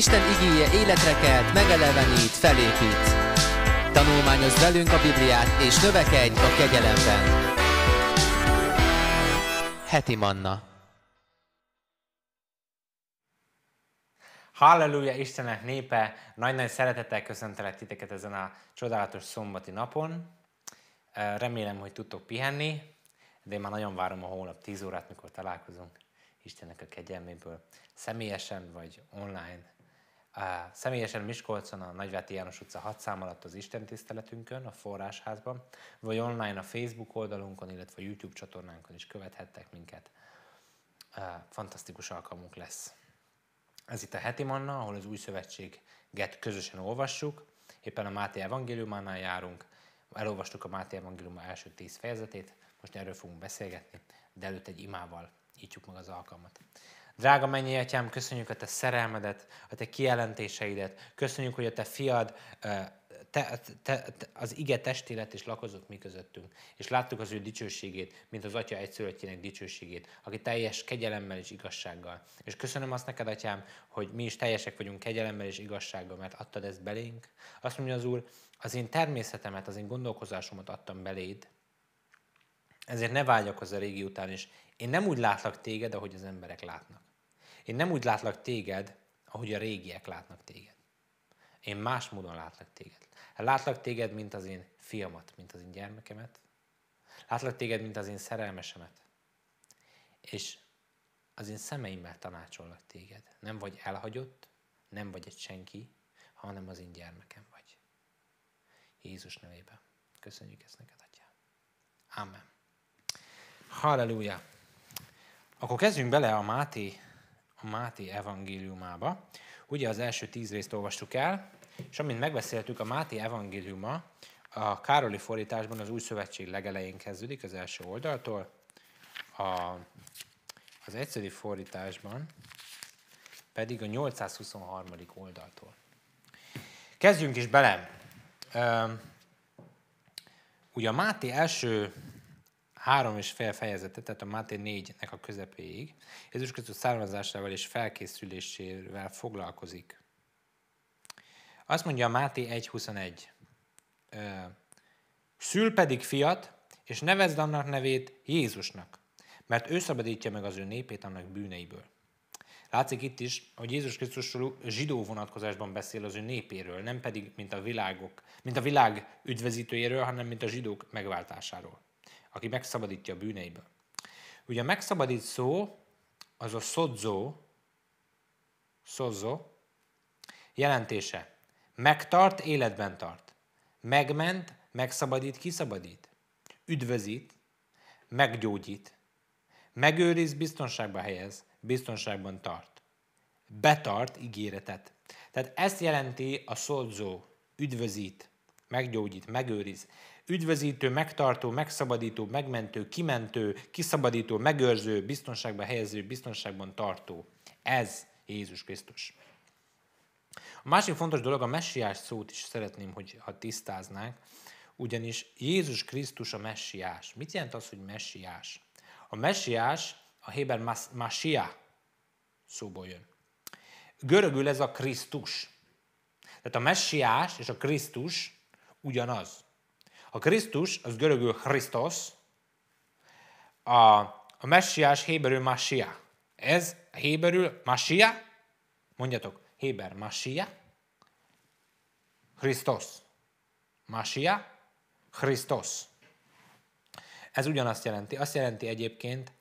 Isten igéje életre kelt, megelevenít, felépít. Tanulmányozz velünk a Bibliát, és növekedj a kegyelemben. Heti Manna Halleluja Istenek népe! Nagy-nagy szeretettel köszöntelek titeket ezen a csodálatos szombati napon. Remélem, hogy tudtok pihenni, de én már nagyon várom a hónap 10 órát, mikor találkozunk Istennek a kegyelméből, személyesen vagy online. Személyesen Miskolcon a Nagyváti János utca 6 szám alatt az Isten tiszteletünkön, a Forrásházban, vagy online a Facebook oldalunkon, illetve a YouTube csatornánkon is követhettek minket. Fantasztikus alkalmunk lesz. Ez itt a Heti Manna, ahol az Új Szövetséget közösen olvassuk. Éppen a Máté Evangéliumánál járunk. Elolvastuk a Máté Evangélium első tíz fejezetét, most erről fogunk beszélgetni, de előtt egy imával nyitjuk meg az alkalmat. Drága mennyi atyám, köszönjük a te szerelmedet, a te kijelentéseidet, köszönjük, hogy a te fiad te, te, te, az ige testélet és lakozott mi közöttünk, és láttuk az ő dicsőségét, mint az Atya egyszülöttjének dicsőségét, aki teljes kegyelemmel és igazsággal. És köszönöm azt neked, Atyám, hogy mi is teljesek vagyunk kegyelemmel és igazsággal, mert adtad ezt belénk. Azt mondja az Úr, az én természetemet, az én gondolkozásomat adtam beléd, ezért ne vágyakozz a régi után, és én nem úgy látlak téged, ahogy az emberek látnak. Én nem úgy látlak téged, ahogy a régiek látnak téged. Én más módon látlak téged. Látlak téged, mint az én fiamat, mint az én gyermekemet. Látlak téged, mint az én szerelmesemet. És az én szemeimmel tanácsolnak téged. Nem vagy elhagyott, nem vagy egy senki, hanem az én gyermekem vagy. Jézus nevében. Köszönjük ezt neked, Atyám. Amen. Halleluja. Akkor kezdjünk bele a Máté Máté evangéliumába. Ugye az első tíz részt olvastuk el, és amint megbeszéltük, a Máté evangéliuma a Károli fordításban az új szövetség legelején kezdődik, az első oldaltól. A, az egyszerű fordításban pedig a 823. oldaltól. Kezdjünk is bele. Ugye a Máté első három és fél fejezetet, tehát a Máté 4 a közepéig, Jézus Krisztus származásával és felkészülésével foglalkozik. Azt mondja a Máté 1.21. Szül pedig fiat, és nevezd annak nevét Jézusnak, mert ő szabadítja meg az ő népét annak bűneiből. Látszik itt is, hogy Jézus Krisztusról zsidó vonatkozásban beszél az ő népéről, nem pedig mint a világok, mint a világ üdvözítőjéről, hanem mint a zsidók megváltásáról aki megszabadítja a bűneiből. Ugye a megszabadít szó, az a szodzó, szozzó, jelentése. Megtart, életben tart. Megment, megszabadít, kiszabadít. Üdvözít, meggyógyít. Megőriz, biztonságba helyez, biztonságban tart. Betart ígéretet. Tehát ezt jelenti a szodzó, üdvözít, meggyógyít, megőriz üdvözítő, megtartó, megszabadító, megmentő, kimentő, kiszabadító, megőrző, biztonságban helyező, biztonságban tartó. Ez Jézus Krisztus. A másik fontos dolog, a messiás szót is szeretném, hogy ha tisztáznánk, ugyanis Jézus Krisztus a messiás. Mit jelent az, hogy messiás? A messiás a héber masia szóból jön. Görögül ez a Krisztus. Tehát a messiás és a Krisztus ugyanaz. A Krisztus, az görögül Krisztos, a, a messiás héberül Masia. Ez héberül Masia, mondjatok, héber Masia, Krisztos. Masia, Krisztos. Ez ugyanazt jelenti. Azt jelenti egyébként,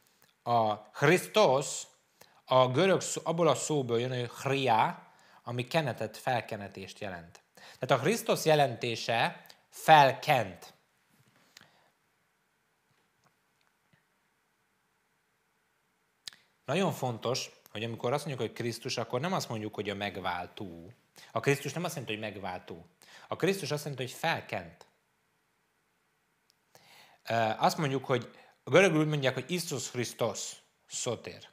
a Krisztos a görög szó, abból a szóból jön, hogy hria, ami kenetet, felkenetést jelent. Tehát a Krisztus jelentése felkent. Nagyon fontos, hogy amikor azt mondjuk, hogy Krisztus, akkor nem azt mondjuk, hogy a megváltó. A Krisztus nem azt jelenti, hogy megváltó. A Krisztus azt jelenti, hogy felkent. Azt mondjuk, hogy a görögül úgy mondják, hogy Isztus Krisztus, szotér.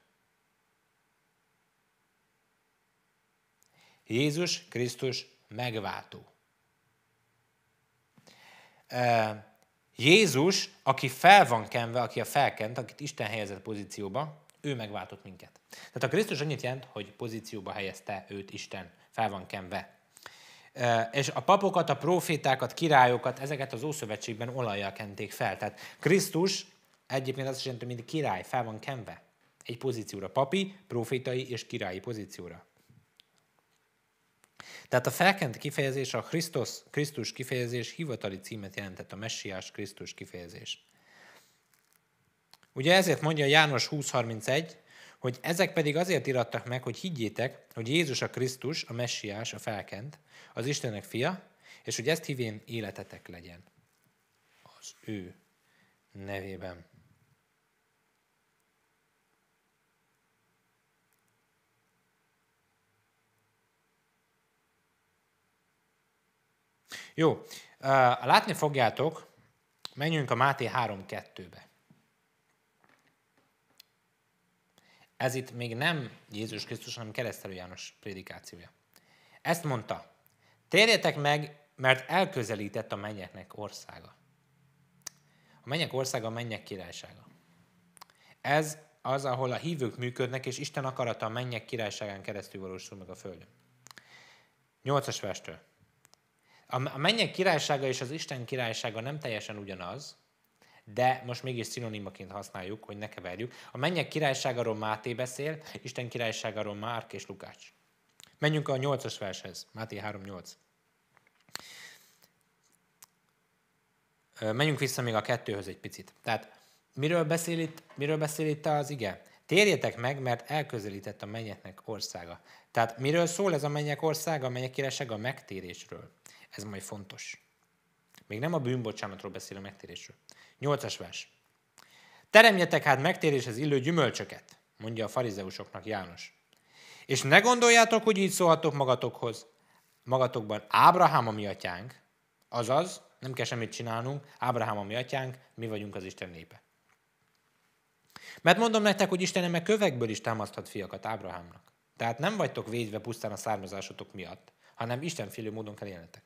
Jézus Krisztus megváltó. Jézus, aki fel van kenve, aki a felkent, akit Isten helyezett pozícióba, ő megváltott minket. Tehát a Krisztus annyit jelent, hogy pozícióba helyezte őt Isten, fel van kenve. És a papokat, a profétákat, királyokat, ezeket az Ószövetségben olajjal kenték fel. Tehát Krisztus egyébként azt is jelenti, hogy mindig király, fel van kenve. Egy pozícióra, papi, profétai és királyi pozícióra. Tehát a felkent kifejezés a Christos, Krisztus kifejezés hivatali címet jelentett, a messiás Krisztus kifejezés. Ugye ezért mondja János 20.31, hogy ezek pedig azért irattak meg, hogy higgyétek, hogy Jézus a Krisztus, a messiás, a felkent, az Istenek fia, és hogy ezt hívén életetek legyen az ő nevében. Jó, eh, látni fogjátok, menjünk a Máté 3.2-be. Ez itt még nem Jézus Krisztus, hanem keresztelő János prédikációja. Ezt mondta, térjetek meg, mert elközelített a mennyeknek országa. A mennyek országa a mennyek királysága. Ez az, ahol a hívők működnek, és Isten akarata a mennyek királyságán keresztül valósul meg a Földön. Nyolcas verstől a mennyek királysága és az Isten királysága nem teljesen ugyanaz, de most mégis szinonimaként használjuk, hogy ne keverjük. A mennyek királyságáról Máté beszél, Isten királyságáról Márk és Lukács. Menjünk a 8-as vershez, Máté 3.8. Menjünk vissza még a kettőhöz egy picit. Tehát miről beszél itt, miről beszél itt az ige? Térjetek meg, mert elközelített a mennyeknek országa. Tehát miről szól ez a mennyek országa, a mennyek királysága? A megtérésről. Ez majd fontos. Még nem a bűnbocsánatról a megtérésről. Nyolcas vers. Teremjetek hát megtéréshez illő gyümölcsöket, mondja a farizeusoknak János. És ne gondoljátok, hogy így szólhatok magatokhoz, magatokban Ábrahám a mi atyánk, azaz, nem kell semmit csinálnunk, Ábrahám a mi atyánk, mi vagyunk az Isten népe. Mert mondom nektek, hogy Isten meg kövekből is támaszthat fiakat Ábrahámnak. Tehát nem vagytok védve pusztán a származásotok miatt, hanem Isten módon kell élnetek.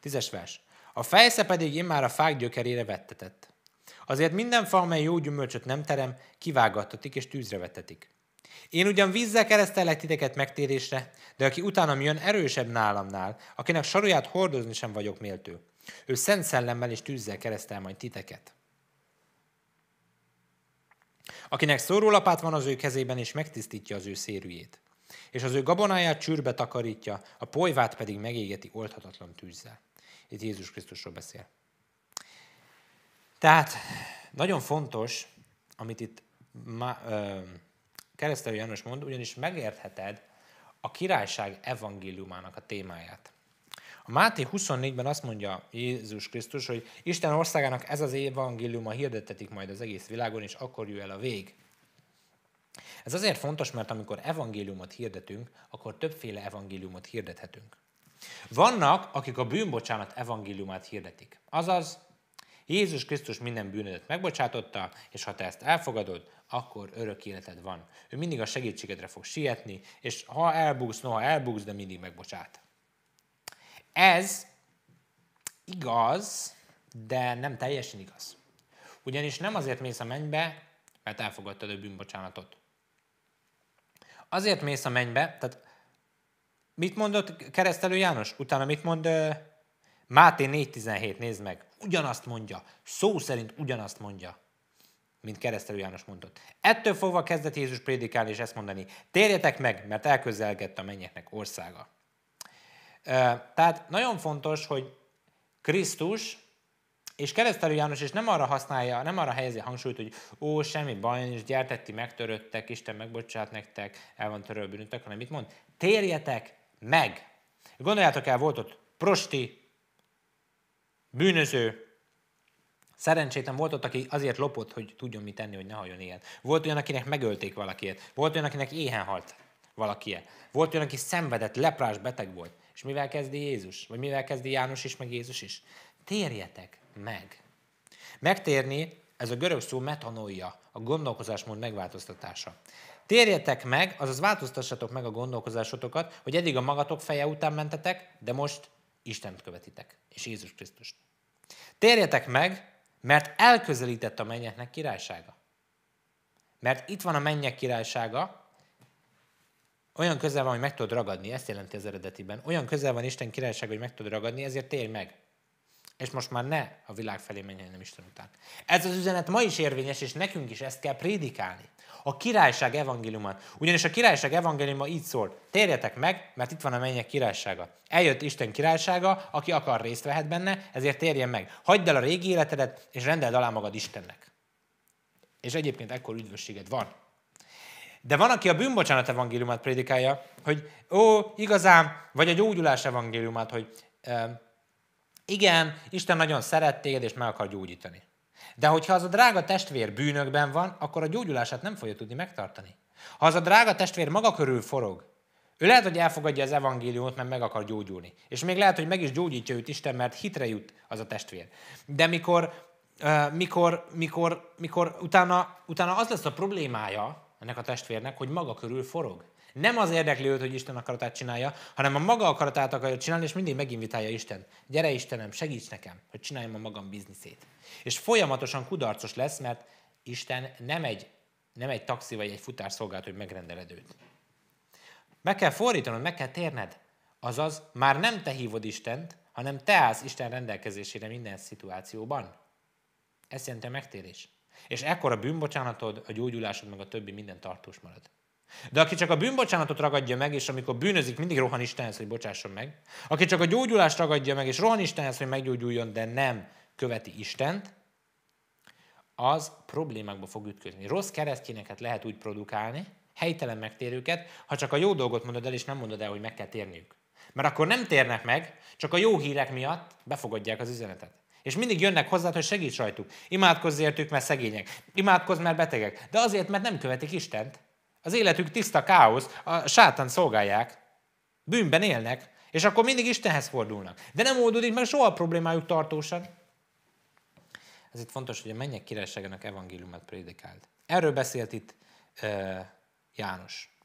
Tízes vers. A fejsze pedig immár a fák gyökerére vettetett. Azért minden fa, amely jó gyümölcsöt nem terem, kivágattatik és tűzre vettetik. Én ugyan vízzel keresztellek titeket megtérésre, de aki utánam jön erősebb nálamnál, akinek saruját hordozni sem vagyok méltő. Ő szent szellemmel és tűzzel keresztel majd titeket. Akinek szórólapát van az ő kezében, és megtisztítja az ő szérűjét. És az ő gabonáját csűrbe takarítja, a polyvát pedig megégeti oldhatatlan tűzzel itt Jézus Krisztusról beszél. Tehát nagyon fontos, amit itt ma, ö, keresztelő János mond, ugyanis megértheted a királyság evangéliumának a témáját. A Máté 24-ben azt mondja Jézus Krisztus, hogy Isten országának ez az evangéliuma hirdetetik majd az egész világon, és akkor jöjj el a vég. Ez azért fontos, mert amikor evangéliumot hirdetünk, akkor többféle evangéliumot hirdethetünk. Vannak, akik a bűnbocsánat evangéliumát hirdetik. Azaz, Jézus Krisztus minden bűnödet megbocsátotta, és ha te ezt elfogadod, akkor örök életed van. Ő mindig a segítségedre fog sietni, és ha elbúgsz, noha elbúgsz, de mindig megbocsát. Ez igaz, de nem teljesen igaz. Ugyanis nem azért mész a mennybe, mert elfogadtad a bűnbocsánatot. Azért mész a mennybe, tehát Mit mondott keresztelő János? Utána mit mond Máté 4.17, nézd meg. Ugyanazt mondja. Szó szerint ugyanazt mondja mint keresztelő János mondott. Ettől fogva kezdett Jézus prédikálni és ezt mondani, térjetek meg, mert elközelgett a mennyeknek országa. Tehát nagyon fontos, hogy Krisztus és keresztelő János, és nem arra használja, nem arra helyezi a hangsúlyt, hogy ó, semmi baj, és gyertek, ti megtöröttek, Isten megbocsát nektek, el van törölbűnötök, hanem mit mond? Térjetek, meg. Gondoljátok el, volt ott prosti, bűnöző, Szerencsétlen volt ott, aki azért lopott, hogy tudjon mit tenni, hogy ne halljon ilyet. Volt olyan, akinek megölték valakit. Volt olyan, akinek éhen halt valaki. Volt olyan, aki szenvedett, leprás beteg volt. És mivel kezdi Jézus? Vagy mivel kezdi János is, meg Jézus is? Térjetek meg. Megtérni, ez a görög szó metanoia, a gondolkozásmód megváltoztatása. Térjetek meg, azaz változtassatok meg a gondolkozásotokat, hogy eddig a magatok feje után mentetek, de most Istent követitek, és Jézus Krisztust. Térjetek meg, mert elközelített a mennyeknek királysága. Mert itt van a mennyek királysága, olyan közel van, hogy meg tudod ragadni, ezt jelenti az eredetiben. Olyan közel van Isten királysága, hogy meg tudod ragadni, ezért térj meg és most már ne a világ felé menjen, nem Isten után. Ez az üzenet ma is érvényes, és nekünk is ezt kell prédikálni. A királyság evangéliumát. Ugyanis a királyság evangéliuma így szól, térjetek meg, mert itt van a mennyek királysága. Eljött Isten királysága, aki akar részt vehet benne, ezért térjen meg. Hagyd el a régi életedet, és rendeld alá magad Istennek. És egyébként ekkor üdvösséged van. De van, aki a bűnbocsánat evangéliumát prédikálja, hogy ó, igazán, vagy a gyógyulás evangéliumát, hogy igen, Isten nagyon szeret téged, és meg akar gyógyítani. De hogyha az a drága testvér bűnökben van, akkor a gyógyulását nem fogja tudni megtartani. Ha az a drága testvér maga körül forog, ő lehet, hogy elfogadja az evangéliumot, mert meg akar gyógyulni. És még lehet, hogy meg is gyógyítja őt Isten, mert hitre jut az a testvér. De mikor, uh, mikor, mikor, mikor utána, utána az lesz a problémája ennek a testvérnek, hogy maga körül forog. Nem az érdekli őt, hogy Isten akaratát csinálja, hanem a maga akaratát akarja csinálni, és mindig meginvitálja Isten. Gyere Istenem, segíts nekem, hogy csináljam a magam bizniszét. És folyamatosan kudarcos lesz, mert Isten nem egy, nem egy taxi vagy egy futárszolgált, hogy megrendeled őt. Meg kell fordítanod, meg kell térned. Azaz, már nem te hívod Istent, hanem te állsz Isten rendelkezésére minden szituációban. Ez jelenti a megtérés. És ekkor a bűnbocsánatod, a gyógyulásod, meg a többi minden tartós marad. De aki csak a bűnbocsánatot ragadja meg, és amikor bűnözik, mindig rohan Istenhez, hogy bocsásson meg. Aki csak a gyógyulást ragadja meg, és rohan Istenhez, hogy meggyógyuljon, de nem követi Istent, az problémákba fog ütközni. Rossz keresztényeket lehet úgy produkálni, helytelen megtérőket, ha csak a jó dolgot mondod el, és nem mondod el, hogy meg kell térniük. Mert akkor nem térnek meg, csak a jó hírek miatt befogadják az üzenetet. És mindig jönnek hozzá, hogy segíts rajtuk. Imádkozz értük, mert szegények. Imádkozz, mert betegek. De azért, mert nem követik Istent. Az életük tiszta káosz, a sátán szolgálják, bűnben élnek, és akkor mindig Istenhez fordulnak. De nem oldódik meg soha a problémájuk tartósan. Ez itt fontos, hogy a mennyek királyságának evangéliumát prédikált. Erről beszélt itt uh, János.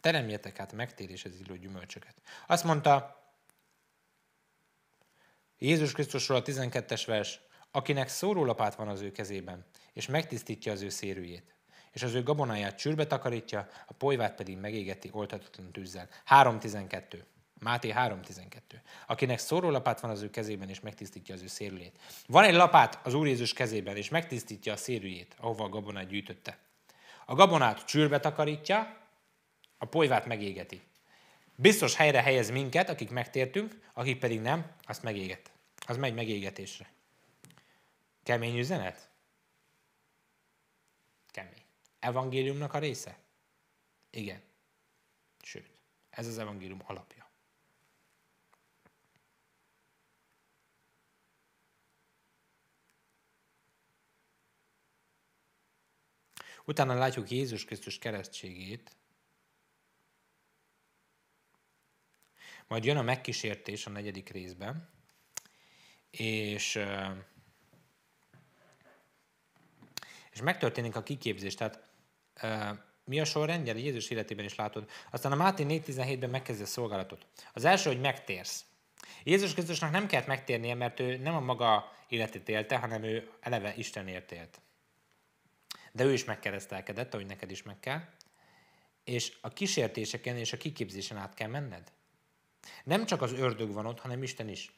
Teremjetek hát megtéréshez illő gyümölcsöket. Azt mondta Jézus Krisztusról a 12-es vers, akinek szórólapát van az ő kezében, és megtisztítja az ő szérűjét és az ő gabonáját csűrbe takarítja, a polyvát pedig megégeti oltatatlan tűzzel. 3.12. Máté 3.12. Akinek szórólapát van az ő kezében, és megtisztítja az ő szérülét. Van egy lapát az Úr Jézus kezében, és megtisztítja a szérüjét, ahova a gabonát gyűjtötte. A gabonát csűrbe takarítja, a polyvát megégeti. Biztos helyre helyez minket, akik megtértünk, akik pedig nem, azt megéget. Az megy megégetésre. Kemény üzenet? evangéliumnak a része? Igen. Sőt, ez az evangélium alapja. Utána látjuk Jézus Krisztus keresztségét, majd jön a megkísértés a negyedik részben, és, és megtörténik a kiképzés. Tehát mi a sorrendje? Jézus életében is látod. Aztán a Máté 4.17-ben megkezdi a szolgálatot. Az első, hogy megtérsz. Jézus Krisztusnak nem kellett megtérnie, mert ő nem a maga életét élte, hanem ő eleve Istenért élt. De ő is megkeresztelkedett, ahogy neked is meg kell. És a kísértéseken és a kiképzésen át kell menned. Nem csak az ördög van ott, hanem Isten is.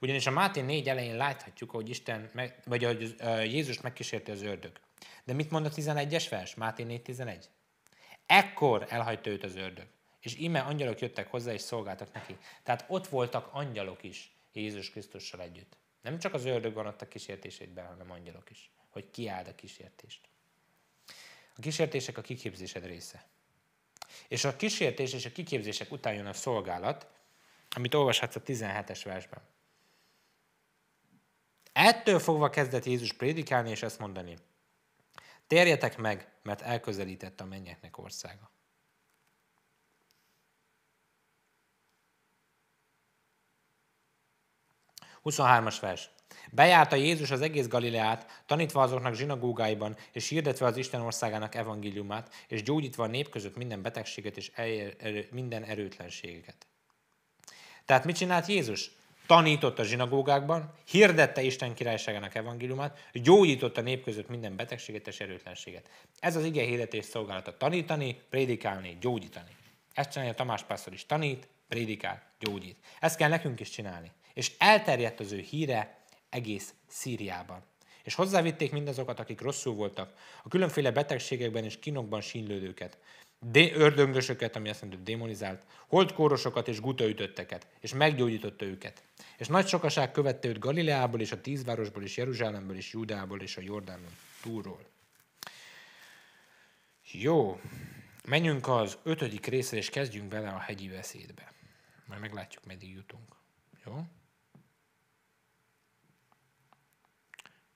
Ugyanis a Máté 4 elején láthatjuk, hogy Isten meg, vagy hogy Jézus megkísérte az ördög. De mit mond a 11-es vers? Máté 4.11. Ekkor elhagyta őt az ördög, és ime angyalok jöttek hozzá és szolgáltak neki. Tehát ott voltak angyalok is Jézus Krisztussal együtt. Nem csak az ördög van ott a kísértésétben, hanem angyalok is, hogy kiáld a kísértést. A kísértések a kiképzésed része. És a kísértés és a kiképzések után jön a szolgálat, amit olvashatsz a 17-es versben. Ettől fogva kezdett Jézus prédikálni és ezt mondani. Térjetek meg, mert elközelített a mennyeknek országa. Huszonhármas vers. Bejárta Jézus az egész Galileát, tanítva azoknak zsinagógáiban, és hirdetve az Isten országának evangéliumát, és gyógyítva a nép között minden betegséget és minden erőtlenséget. Tehát mit csinált Jézus? tanított a zsinagógákban, hirdette Isten királyságának evangéliumát, gyógyította nép között minden betegséget és erőtlenséget. Ez az ige hirdetés szolgálata tanítani, prédikálni, gyógyítani. Ezt csinálja Tamás Pásztor is, tanít, prédikál, gyógyít. Ezt kell nekünk is csinálni. És elterjedt az ő híre egész Szíriában. És hozzávitték mindazokat, akik rosszul voltak, a különféle betegségekben és kínokban sínlődőket, de ördöngösöket, ami azt jelenti, démonizált, holdkórosokat és gutaütötteket, és meggyógyította őket. És nagy sokaság követte őt Galileából és a tízvárosból és Jeruzsálemből és Júdából és a Jordánon túlról. Jó, menjünk az ötödik részre, és kezdjünk bele a hegyi veszédbe. Majd meglátjuk, meddig jutunk. Jó?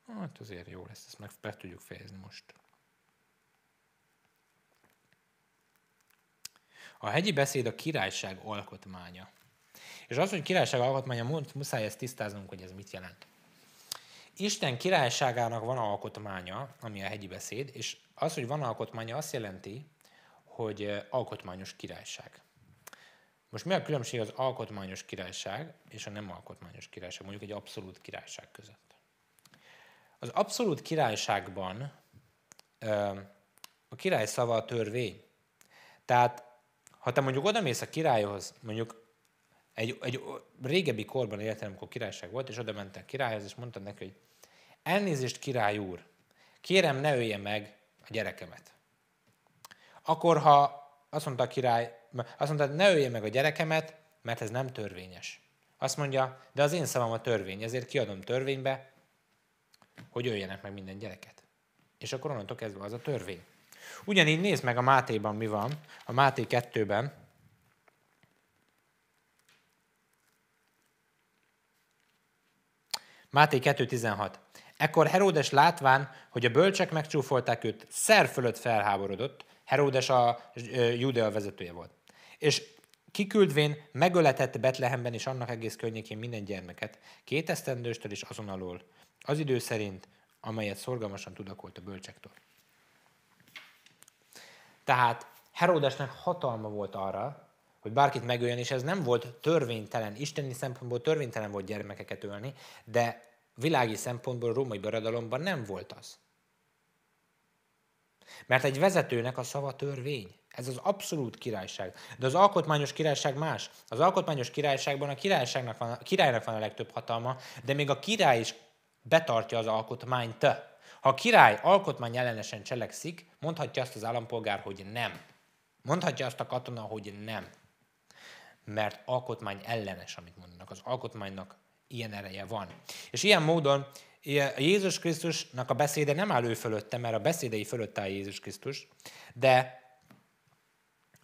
Hát azért jó lesz, ezt meg, be tudjuk fejezni most. A hegyi beszéd a királyság alkotmánya. És az, hogy királyság alkotmánya, muszáj ezt tisztáznunk, hogy ez mit jelent. Isten királyságának van alkotmánya, ami a hegyi beszéd, és az, hogy van alkotmánya, azt jelenti, hogy alkotmányos királyság. Most mi a különbség az alkotmányos királyság és a nem alkotmányos királyság, mondjuk egy abszolút királyság között? Az abszolút királyságban a király szava a törvény. Tehát, ha te mondjuk odamész a királyhoz, mondjuk egy, egy régebbi korban éltem, amikor királyság volt, és oda mentek királyhoz, és mondtam neki, hogy elnézést király úr, kérem ne ölje meg a gyerekemet. Akkor, ha azt mondta a király, azt mondta, ne ölje meg a gyerekemet, mert ez nem törvényes. Azt mondja, de az én szavam a törvény, ezért kiadom törvénybe, hogy öljenek meg minden gyereket. És akkor onnantól kezdve az a törvény. Ugyanígy nézd meg a Mátéban mi van, a Máté 2-ben, Máté 2.16. Ekkor Heródes látván, hogy a bölcsek megcsúfolták őt, szer fölött felháborodott, Heródes a Judea vezetője volt. És kiküldvén megöletett Betlehemben és annak egész környékén minden gyermeket, két esztendőstől és azon alól, az idő szerint, amelyet szorgalmasan tudakolt a bölcsektől. Tehát Heródesnek hatalma volt arra, hogy bárkit megöljön, és ez nem volt törvénytelen, isteni szempontból törvénytelen volt gyermekeket ölni, de világi szempontból római birodalomban nem volt az. Mert egy vezetőnek a szava törvény. Ez az abszolút királyság. De az alkotmányos királyság más. Az alkotmányos királyságban a, királyságnak van, a királynak van a legtöbb hatalma, de még a király is betartja az alkotmányt. Ha a király alkotmány ellenesen cselekszik, mondhatja azt az állampolgár, hogy nem. Mondhatja azt a katona, hogy nem mert alkotmány ellenes, amit mondanak. Az alkotmánynak ilyen ereje van. És ilyen módon a Jézus Krisztusnak a beszéde nem áll ő fölötte, mert a beszédei fölött áll Jézus Krisztus, de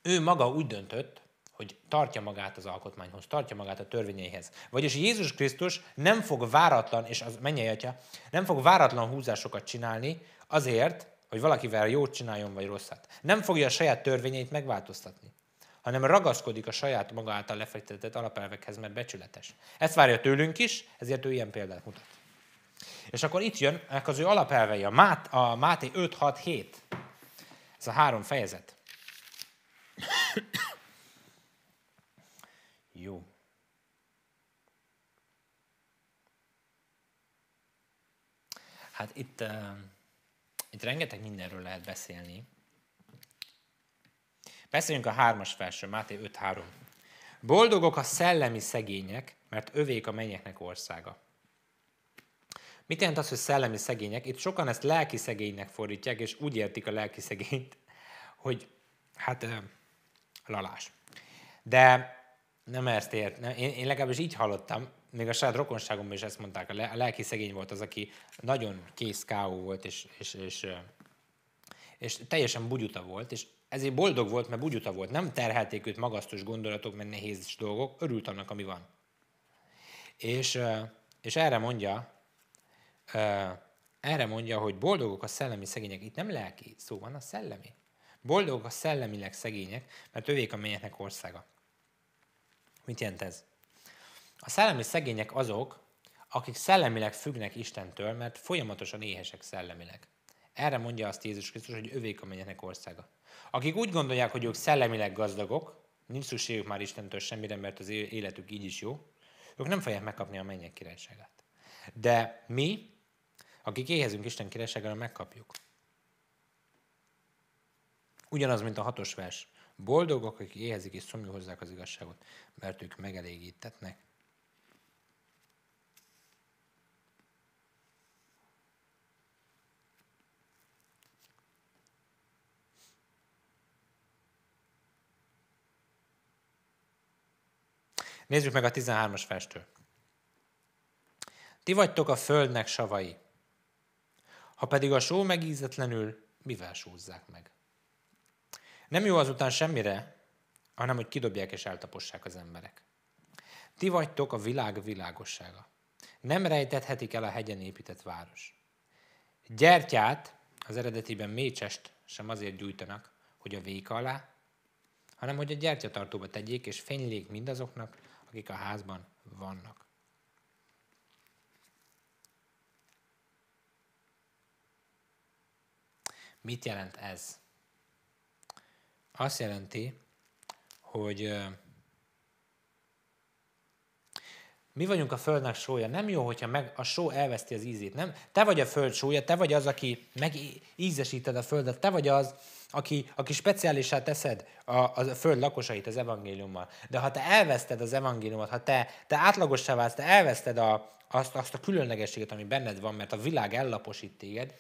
ő maga úgy döntött, hogy tartja magát az alkotmányhoz, tartja magát a törvényeihez. Vagyis Jézus Krisztus nem fog váratlan, és az mennyei atya, nem fog váratlan húzásokat csinálni azért, hogy valakivel jót csináljon, vagy rosszat. Nem fogja a saját törvényeit megváltoztatni hanem ragaszkodik a saját maga által lefektetett alapelvekhez, mert becsületes. Ezt várja tőlünk is, ezért ő ilyen példát mutat. És akkor itt jön az ő alapelvei, a, Mát, a Máté 5-6-7. Ez a három fejezet. Jó. Hát itt, uh, itt rengeteg mindenről lehet beszélni, Beszéljünk a hármas felső, Máté 5.3. Boldogok a szellemi szegények, mert övék a mennyeknek országa. Mit jelent az, hogy szellemi szegények? Itt sokan ezt lelki szegénynek fordítják, és úgy értik a lelki szegényt, hogy hát lalás. De nem ezt ért. Nem, én, én legalábbis így hallottam, még a saját rokonságomban is ezt mondták, a, le, a lelki szegény volt az, aki nagyon kész káó volt, és, és, és, és teljesen bugyuta volt, és ezért boldog volt, mert bugyuta volt. Nem terhelték őt magasztos gondolatok, mert nehéz dolgok. Örült annak, ami van. És, és erre mondja, erre mondja, hogy boldogok a szellemi szegények. Itt nem lelki szó van, a szellemi. Boldogok a szellemileg szegények, mert övék a mennyeknek országa. Mit jelent ez? A szellemi szegények azok, akik szellemileg függnek Istentől, mert folyamatosan éhesek szellemileg. Erre mondja azt Jézus Krisztus, hogy övék a mennyeknek országa. Akik úgy gondolják, hogy ők szellemileg gazdagok, nincs szükségük már Istentől semmire, mert az életük így is jó, ők nem fogják megkapni a mennyek királyságát. De mi, akik éhezünk Isten királyságára, megkapjuk. Ugyanaz, mint a hatos vers. Boldogok, akik éhezik és szomjú hozzák az igazságot, mert ők megelégítetnek. Nézzük meg a 13-as festő. Ti vagytok a földnek savai. Ha pedig a só megízetlenül, mivel sózzák meg? Nem jó azután semmire, hanem hogy kidobják és eltapossák az emberek. Ti vagytok a világ világossága. Nem rejtethetik el a hegyen épített város. Gyertyát, az eredetiben mécsest sem azért gyújtanak, hogy a véka alá, hanem hogy a gyertyatartóba tegyék és fénylék mindazoknak, akik a házban vannak. Mit jelent ez? Azt jelenti, hogy mi vagyunk a földnek sója. Nem jó, hogyha meg a só elveszti az ízét. Nem? Te vagy a föld sója, te vagy az, aki megízesíted a földet, te vagy az, aki, aki speciálisá teszed a, a föld lakosait az evangéliummal. De ha te elveszted az evangéliumot, ha te, te átlagossá válsz, te elveszted a, azt, azt a különlegességet, ami benned van, mert a világ ellaposít téged,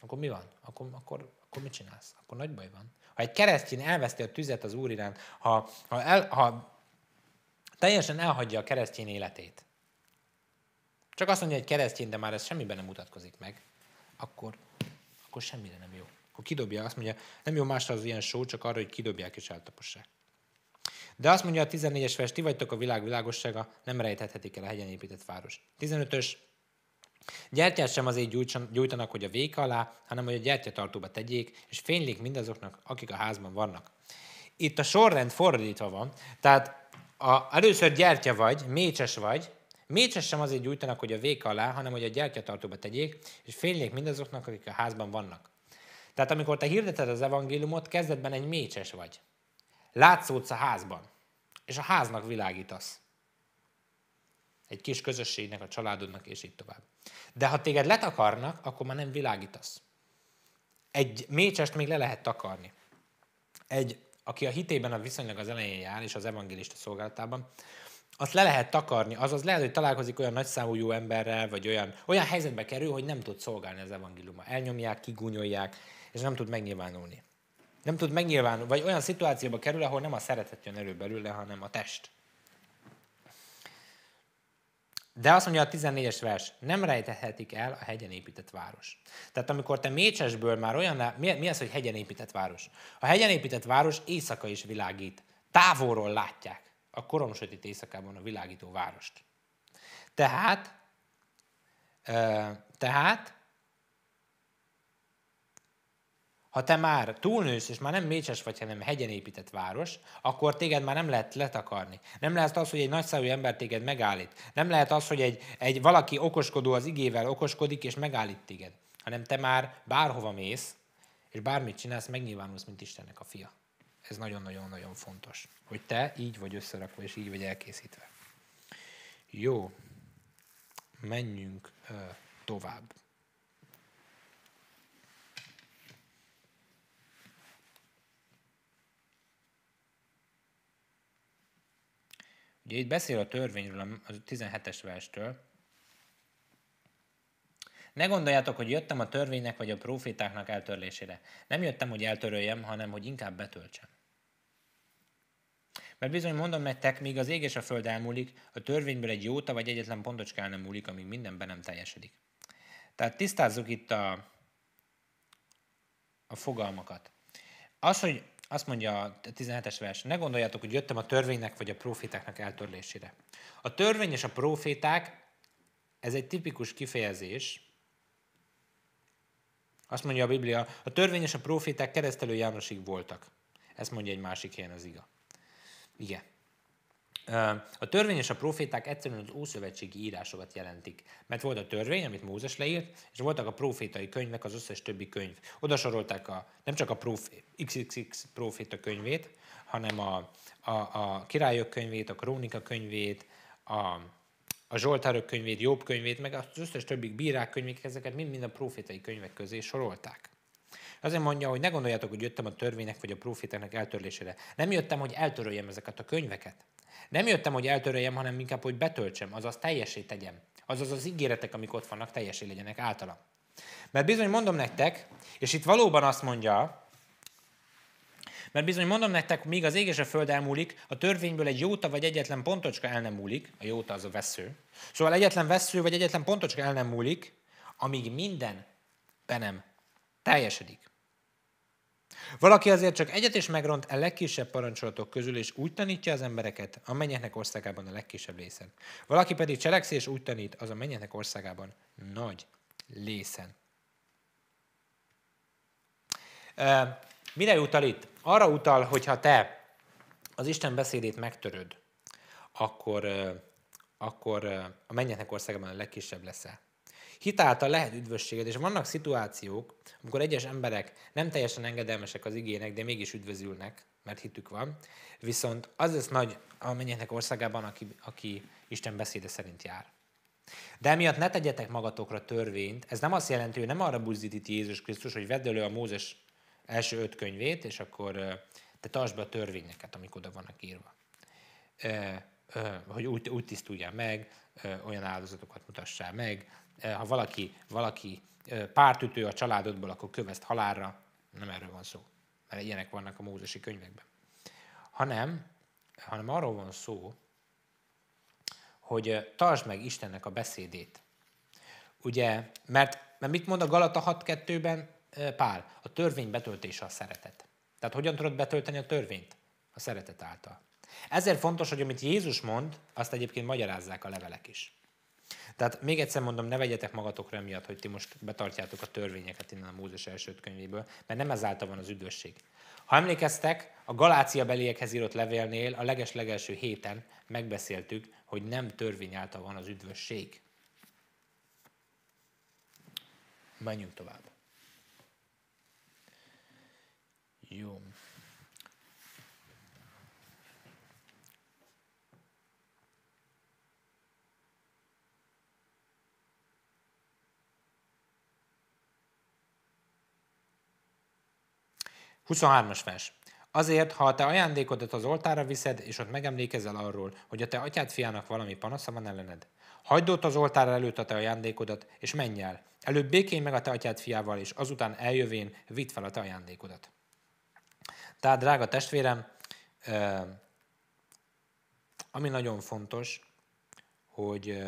akkor mi van? Akkor, akkor, akkor mit csinálsz? Akkor nagy baj van. Ha egy keresztény elveszti a tüzet az Úr iránt, ha, ha, el, ha teljesen elhagyja a keresztény életét, csak azt mondja, hogy keresztény, de már ez semmiben nem mutatkozik meg, akkor, akkor semmire nem jó. Akkor kidobja, azt mondja, nem jó másra az ilyen só, csak arra, hogy kidobják és eltapossák. De azt mondja a 14-es vers, ti vagytok a világ világossága, nem rejthethetik el a hegyen épített város. 15-ös, Gyertyát sem azért gyújtanak, hogy a vék alá, hanem hogy a gyertyatartóba tegyék, és fénylik mindazoknak, akik a házban vannak. Itt a sorrend fordítva van, tehát a, először gyertya vagy, mécses vagy, mécses sem azért gyújtanak, hogy a vék alá, hanem hogy a gyertyatartóba tegyék, és fénylik mindazoknak, akik a házban vannak. Tehát amikor te hirdeted az evangéliumot, kezdetben egy mécses vagy. Látszódsz a házban, és a háznak világítasz. Egy kis közösségnek, a családodnak, és így tovább. De ha téged letakarnak, akkor már nem világítasz. Egy mécsest még le lehet takarni. Egy, aki a hitében a viszonylag az elején jár, és az evangélista szolgálatában, azt le lehet takarni, azaz lehet, hogy találkozik olyan nagyszámú jó emberrel, vagy olyan, olyan helyzetbe kerül, hogy nem tud szolgálni az evangéliuma, Elnyomják, kigunyolják, és nem tud megnyilvánulni. Nem tud megnyilvánulni, vagy olyan szituációba kerül, ahol nem a szeretet jön elő belőle, hanem a test. De azt mondja a 14-es vers, nem rejtehetik el a hegyen épített város. Tehát amikor te Mécsesből már olyan, mi, mi az, hogy hegyen épített város? A hegyen épített város éjszaka is világít. Távolról látják a korom sötét éjszakában a világító várost. Tehát, tehát Ha te már túlnősz, és már nem mécses vagy, hanem hegyen épített város, akkor téged már nem lehet letakarni. Nem lehet az, hogy egy nagyszerű ember téged megállít. Nem lehet az, hogy egy, egy valaki okoskodó az igével okoskodik, és megállít téged. Hanem te már bárhova mész, és bármit csinálsz, megnyilvánulsz, mint Istennek a fia. Ez nagyon-nagyon-nagyon fontos, hogy te így vagy összerakva, és így vagy elkészítve. Jó, menjünk uh, tovább. Ugye itt beszél a törvényről, a 17-es verstől. Ne gondoljátok, hogy jöttem a törvénynek vagy a profétáknak eltörlésére. Nem jöttem, hogy eltöröljem, hanem hogy inkább betöltsem. Mert bizony mondom nektek, míg az ég és a föld elmúlik, a törvényből egy jóta vagy egyetlen pontocskán nem múlik, amíg mindenben nem teljesedik. Tehát tisztázzuk itt a, a fogalmakat. Az, hogy azt mondja a 17-es vers, ne gondoljátok, hogy jöttem a törvénynek vagy a profétáknak eltörlésére. A törvény és a proféták, ez egy tipikus kifejezés, azt mondja a Biblia, a törvény és a proféták keresztelő Jánosig voltak. Ezt mondja egy másik helyen az iga. Igen. A törvény és a proféták egyszerűen az ószövetségi írásokat jelentik. Mert volt a törvény, amit Mózes leírt, és voltak a profétai könyvek, az összes többi könyv. Oda sorolták a, nem csak a profi, XXX proféta könyvét, hanem a, a, a királyok könyvét, a krónika könyvét, a, a Zsoltárok könyvét, Jobb könyvét, meg az összes többi bírák könyvét, ezeket mind-mind a profétai könyvek közé sorolták. Azért mondja, hogy ne gondoljátok, hogy jöttem a törvénynek vagy a profétáknak eltörlésére. Nem jöttem, hogy eltöröljem ezeket a könyveket. Nem jöttem, hogy eltöröljem, hanem inkább, hogy betöltsem, azaz teljesé tegyem. Azaz az ígéretek, amik ott vannak, teljesé legyenek általa. Mert bizony mondom nektek, és itt valóban azt mondja, mert bizony mondom nektek, míg az ég és a föld elmúlik, a törvényből egy jóta vagy egyetlen pontocska el nem múlik, a jóta az a vesző. Szóval egyetlen vesző vagy egyetlen pontocska el nem múlik, amíg minden be nem teljesedik. Valaki azért csak egyet is megront a e legkisebb parancsolatok közül, és úgy tanítja az embereket, a mennyeknek országában a legkisebb részen. Valaki pedig cselekszi, és úgy tanít, az a mennyeknek országában nagy lészen. mire utal itt? Arra utal, hogyha te az Isten beszédét megtöröd, akkor, akkor a mennyeknek országában a legkisebb leszel hitáltal lehet üdvösséget, és vannak szituációk, amikor egyes emberek nem teljesen engedelmesek az igének, de mégis üdvözülnek, mert hitük van, viszont az lesz nagy a mennyeknek országában, aki, aki Isten beszéde szerint jár. De emiatt ne tegyetek magatokra törvényt, ez nem azt jelenti, hogy nem arra buzdít Jézus Krisztus, hogy vedd elő a Mózes első öt könyvét, és akkor te tartsd be a törvényeket, amik oda vannak írva. hogy úgy, úgy tisztuljál meg, olyan áldozatokat mutassál meg, Eh, ha valaki, valaki eh, pártütő a családodból, akkor kövezd halálra. Nem erről van szó, mert ilyenek vannak a mózesi könyvekben. Hanem, hanem arról van szó, hogy eh, tartsd meg Istennek a beszédét. Ugye, mert, mert mit mond a Galata 6.2-ben Pál? A törvény betöltése a szeretet. Tehát hogyan tudod betölteni a törvényt? A szeretet által. Ezért fontos, hogy amit Jézus mond, azt egyébként magyarázzák a levelek is. Tehát még egyszer mondom, ne vegyetek magatokra miatt, hogy ti most betartjátok a törvényeket innen a Mózes első könyvéből, mert nem ezáltal van az üdvösség. Ha emlékeztek, a Galácia beliekhez írott levélnél a leges-legelső héten megbeszéltük, hogy nem törvény által van az üdvösség. Menjünk tovább. Jó. 23-as vers. Azért, ha a te ajándékodat az oltára viszed, és ott megemlékezel arról, hogy a te atyád fiának valami panasza van ellened, hagyd ott az oltár előtt a te ajándékodat, és menj el. Előbb békén meg a te atyád fiával, és azután eljövén vidd fel a te ajándékodat. Tehát, drága testvérem, ami nagyon fontos, hogy,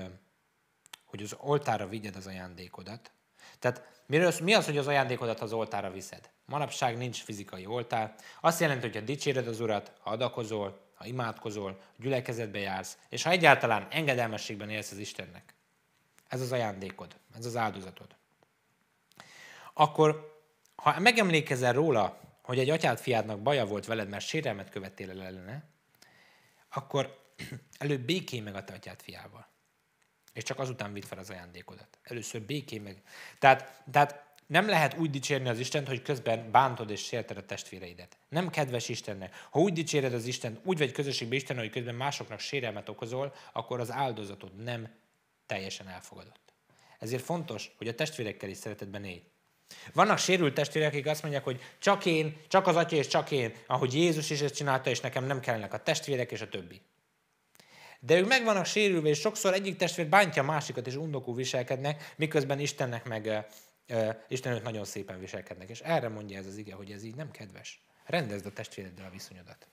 hogy az oltára vigyed az ajándékodat, tehát miről, mi az, hogy az ajándékodat az oltára viszed? Manapság nincs fizikai oltár. Azt jelenti, hogy ha dicséred az Urat, ha adakozol, ha imádkozol, gyülekezetbe jársz, és ha egyáltalán engedelmességben élsz az Istennek. Ez az ajándékod, ez az áldozatod. Akkor, ha megemlékezel róla, hogy egy atyád fiádnak baja volt veled, mert sérelmet követtél el ellene, akkor előbb békén meg a te atyád fiával és csak azután vidd fel az ajándékodat. Először békén meg. Tehát, tehát nem lehet úgy dicsérni az Istent, hogy közben bántod és sérted a testvéreidet. Nem kedves Istennek. Ha úgy dicséred az Istent, úgy vagy közösségbe Isten, hogy közben másoknak sérelmet okozol, akkor az áldozatod nem teljesen elfogadott. Ezért fontos, hogy a testvérekkel is szeretetben élj. Vannak sérült testvérek, akik azt mondják, hogy csak én, csak az atya és csak én, ahogy Jézus is ezt csinálta, és nekem nem kellenek a testvérek és a többi. De ők meg vannak sérülve, és sokszor egyik testvér bántja a másikat, és undokul viselkednek, miközben Istennek meg uh, Istenőt nagyon szépen viselkednek. És erre mondja ez az ige, hogy ez így nem kedves. Rendezd a testvéreddel a viszonyodat.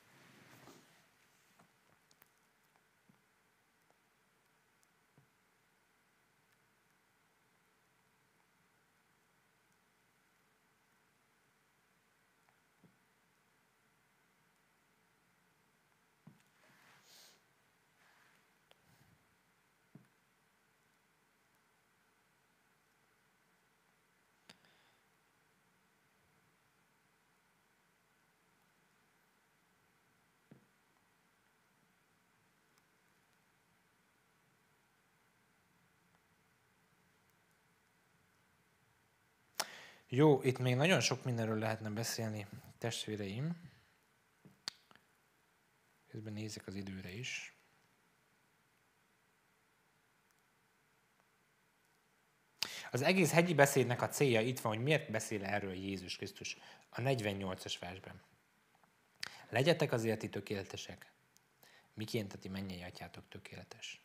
Jó, itt még nagyon sok mindenről lehetne beszélni, testvéreim. Közben nézek az időre is. Az egész hegyi beszédnek a célja itt van, hogy miért beszél erről Jézus Krisztus a 48-as versben. Legyetek azért ti tökéletesek, miként a ti mennyei atyátok tökéletes.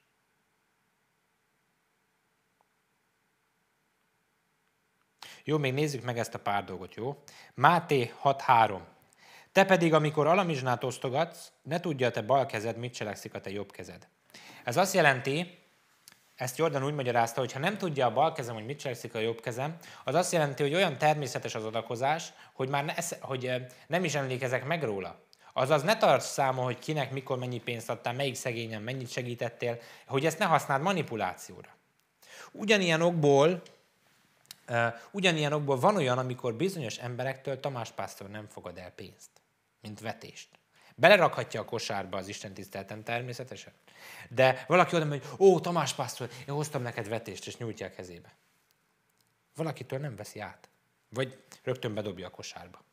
Jó, még nézzük meg ezt a pár dolgot, jó? Máté 6.3. Te pedig, amikor alamizsnát osztogatsz, ne tudja a te bal kezed, mit cselekszik a te jobb kezed. Ez azt jelenti, ezt Jordan úgy magyarázta, hogy ha nem tudja a bal kezem, hogy mit cselekszik a jobb kezem, az azt jelenti, hogy olyan természetes az adakozás, hogy már ne, hogy eh, nem is emlékezek meg róla. Azaz ne tarts számon, hogy kinek, mikor mennyi pénzt adtál, melyik szegényen mennyit segítettél, hogy ezt ne használd manipulációra. Ugyanilyen okból Ugyanilyen okból van olyan, amikor bizonyos emberektől Tamás Pásztor nem fogad el pénzt, mint vetést. Belerakhatja a kosárba az Isten tiszteleten természetesen. De valaki oda hogy ó, Tamás Pásztor, én hoztam neked vetést, és nyújtja a kezébe. Valakitől nem veszi át. Vagy rögtön bedobja a kosárba.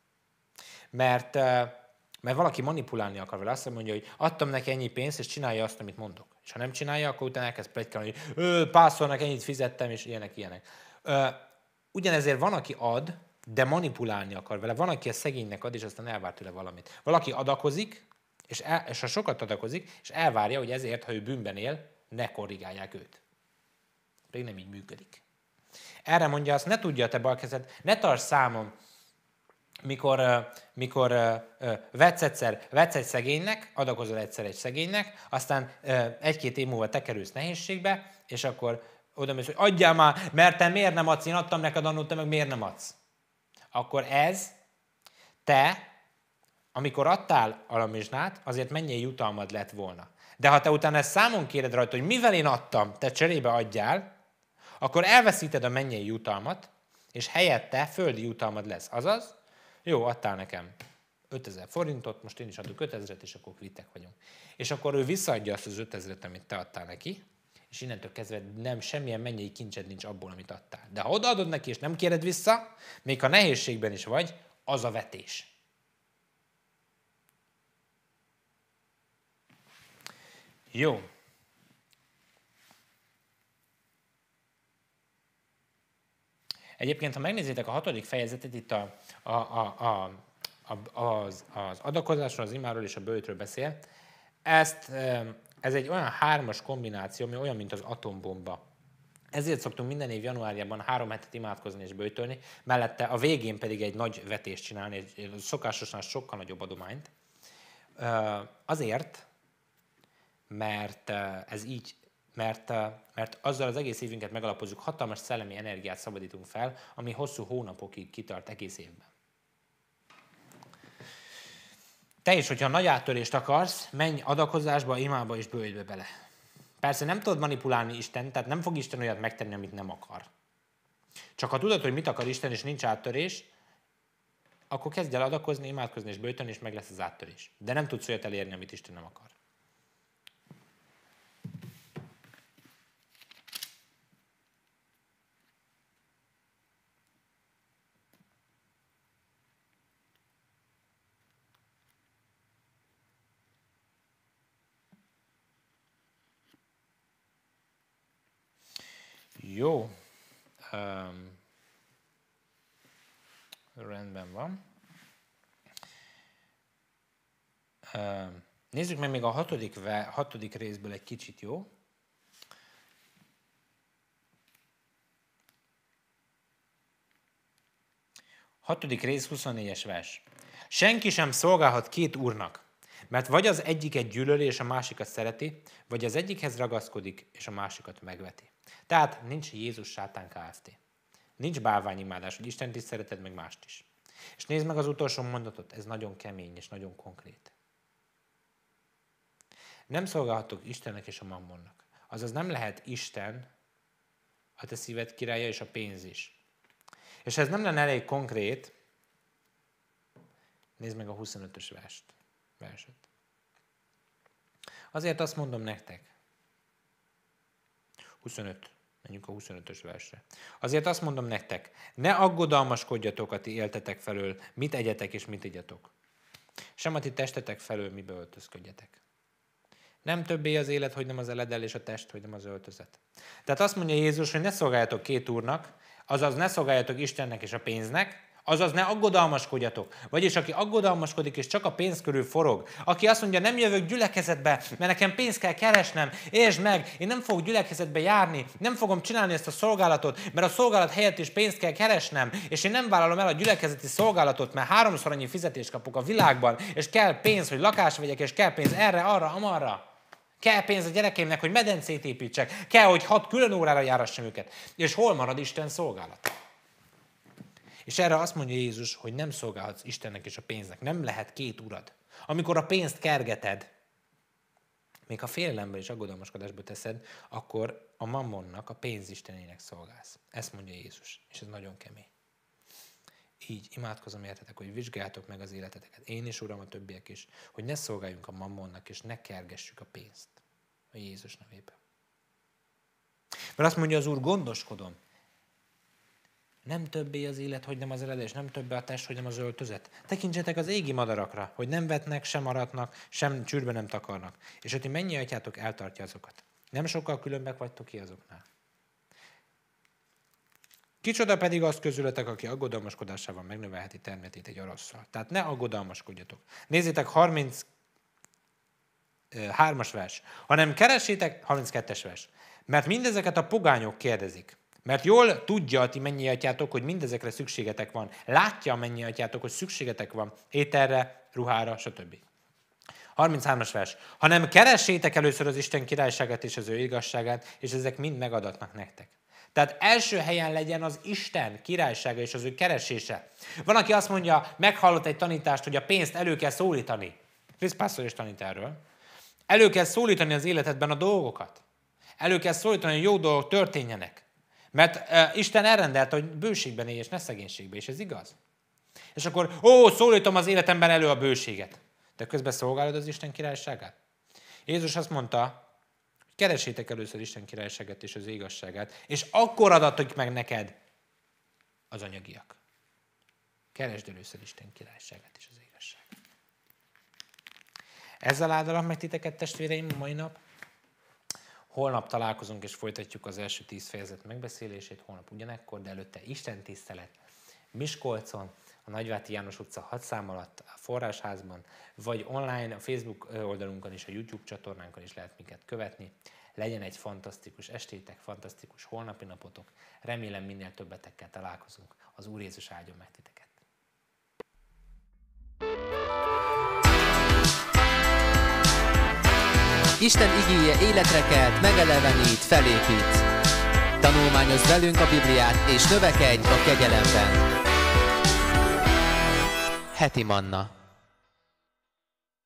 Mert, mert valaki manipulálni akar vele. Azt mondja, hogy adtam neki ennyi pénzt, és csinálja azt, amit mondok. És ha nem csinálja, akkor utána elkezd plegykálni, hogy pásztornak ennyit fizettem, és ilyenek, ilyenek. Ugyanezért van, aki ad, de manipulálni akar vele. Van, aki a szegénynek ad, és aztán elvár tőle valamit. Valaki adakozik, és, el, és ha sokat adakozik, és elvárja, hogy ezért, ha ő bűnben él, ne korrigálják őt. Pedig nem így működik. Erre mondja azt, ne tudja te balkezed, ne tarts számom, mikor, mikor vetsz egyszer, vetsz egy szegénynek, adakozol egyszer egy szegénynek, aztán egy-két év múlva te kerülsz nehézségbe, és akkor oda mész, hogy adjál már, mert te miért nem adsz, én adtam neked annót, te meg miért nem adsz. Akkor ez, te, amikor adtál alamizsnát, azért mennyi jutalmad lett volna. De ha te utána ezt számon kéred rajta, hogy mivel én adtam, te cserébe adjál, akkor elveszíted a mennyei jutalmat, és helyette földi jutalmad lesz. Azaz, jó, adtál nekem 5000 forintot, most én is adok 5000-et, és akkor vittek vagyunk. És akkor ő visszaadja azt az 5000-et, amit te adtál neki, és innentől kezdve nem semmilyen mennyi kincsed nincs abból, amit adtál. De ha odaadod neki, és nem kéred vissza, még ha nehézségben is vagy, az a vetés. Jó. Egyébként, ha megnézitek a hatodik fejezetet, itt a, a, a, a, a, az, az adakozásról, az imáról és a bőtről beszél. Ezt ez egy olyan hármas kombináció, ami olyan, mint az atombomba. Ezért szoktunk minden év januárjában három hetet imádkozni és bőtölni, mellette a végén pedig egy nagy vetést csinálni, egy szokásosan sokkal nagyobb adományt. Azért, mert ez így, mert, mert azzal az egész évünket megalapozzuk, hatalmas szellemi energiát szabadítunk fel, ami hosszú hónapokig kitart egész évben. Te is, hogyha nagy áttörést akarsz, menj adakozásba, imába és bőjtbe bele. Persze nem tudod manipulálni Isten, tehát nem fog Isten olyat megtenni, amit nem akar. Csak ha tudod, hogy mit akar Isten, és nincs áttörés, akkor kezdj el adakozni, imádkozni és bőjtön, és meg lesz az áttörés. De nem tudsz olyat elérni, amit Isten nem akar. Nézzük meg még a hatodik, ve, hatodik részből egy kicsit, jó? Hatodik rész, 24-es vers. Senki sem szolgálhat két úrnak, mert vagy az egyiket gyűlöli és a másikat szereti, vagy az egyikhez ragaszkodik és a másikat megveti. Tehát nincs Jézus sátán Kft. Nincs bálványimádás, hogy Isten is szereted, meg mást is. És nézd meg az utolsó mondatot, ez nagyon kemény és nagyon konkrét. Nem szolgálhatok Istennek és a mammonnak. Azaz nem lehet Isten a te szíved királya és a pénz is. És ez nem lenne elég konkrét, nézd meg a 25-ös verset. verset. Azért azt mondom nektek, 25, menjünk a 25-ös versre. Azért azt mondom nektek, ne aggodalmaskodjatok a ti éltetek felől, mit egyetek és mit igyatok. Sem a ti testetek felől, mibe öltözködjetek. Nem többé az élet, hogy nem az eledel, és a test, hogy nem az öltözet. Tehát azt mondja Jézus, hogy ne szolgáljatok két úrnak, azaz ne szolgáljatok Istennek és a pénznek, azaz ne aggodalmaskodjatok. Vagyis aki aggodalmaskodik és csak a pénz körül forog, aki azt mondja, nem jövök gyülekezetbe, mert nekem pénzt kell keresnem, és meg, én nem fogok gyülekezetbe járni, nem fogom csinálni ezt a szolgálatot, mert a szolgálat helyett is pénzt kell keresnem, és én nem vállalom el a gyülekezeti szolgálatot, mert háromszor annyi fizetést kapok a világban, és kell pénz, hogy lakás vegyek, és kell pénz erre, arra, amarra. Kell pénz a gyerekeimnek, hogy medencét építsek. Kell, hogy hat külön órára járassam őket. És hol marad Isten szolgálat? És erre azt mondja Jézus, hogy nem szolgálhatsz Istennek és a pénznek. Nem lehet két urad. Amikor a pénzt kergeted, még ha félelemben és aggodalmaskodásba teszed, akkor a mammonnak, a pénzistenének szolgálsz. Ezt mondja Jézus, és ez nagyon kemény így imádkozom értetek, hogy vizsgáljátok meg az életeteket, én is, Uram, a többiek is, hogy ne szolgáljunk a mammonnak, és ne kergessük a pénzt a Jézus nevében. Mert azt mondja az Úr, gondoskodom. Nem többé az élet, hogy nem az eredés, nem többé a test, hogy nem az öltözet. Tekintsetek az égi madarakra, hogy nem vetnek, sem aratnak, sem csűrbe nem takarnak. És hogy ti mennyi atyátok eltartja azokat. Nem sokkal különbek vagytok ki azoknál. Kicsoda pedig az közületek, aki aggodalmaskodásával megnövelheti termetét egy arasszal. Tehát ne aggodalmaskodjatok. Nézzétek, 30 3-as vers, hanem keresétek, 32-es vers. Mert mindezeket a pogányok kérdezik. Mert jól tudja a ti mennyi atyátok, hogy mindezekre szükségetek van. Látja a mennyi atyátok, hogy szükségetek van ételre, ruhára, stb. 33-as vers. Hanem keresétek először az Isten királyságát és az ő igazságát, és ezek mind megadatnak nektek. Tehát első helyen legyen az Isten királysága és az ő keresése. Van, aki azt mondja, meghallott egy tanítást, hogy a pénzt elő kell szólítani. Chris Pastor is tanít erről. Elő kell szólítani az életedben a dolgokat. Elő kell szólítani, hogy jó dolgok történjenek. Mert uh, Isten elrendelte, hogy bőségben élj, és ne szegénységben, és ez igaz. És akkor, ó, szólítom az életemben elő a bőséget. De közben szolgálod az Isten királyságát. Jézus azt mondta, Keresétek először Isten királyságát és az igazságát, és akkor adatok meg neked az anyagiak. Keresd először Isten királyságát és az igazságát. Ezzel áldalak meg titeket, testvéreim, mai nap. Holnap találkozunk és folytatjuk az első tíz fejezet megbeszélését, holnap ugyanekkor, de előtte Isten tisztelet Miskolcon, a Nagyváti János utca 6 szám alatt a forrásházban, vagy online a Facebook oldalunkon és a YouTube csatornánkon is lehet minket követni. Legyen egy fantasztikus estétek, fantasztikus holnapi napotok. Remélem minél többetekkel találkozunk. Az Úr Jézus áldjon meg titeket. Isten igéje életre kelt, megelevenít, felépít. Tanulmányoz velünk a Bibliát, és növekedj a kegyelemben. Heti Manna.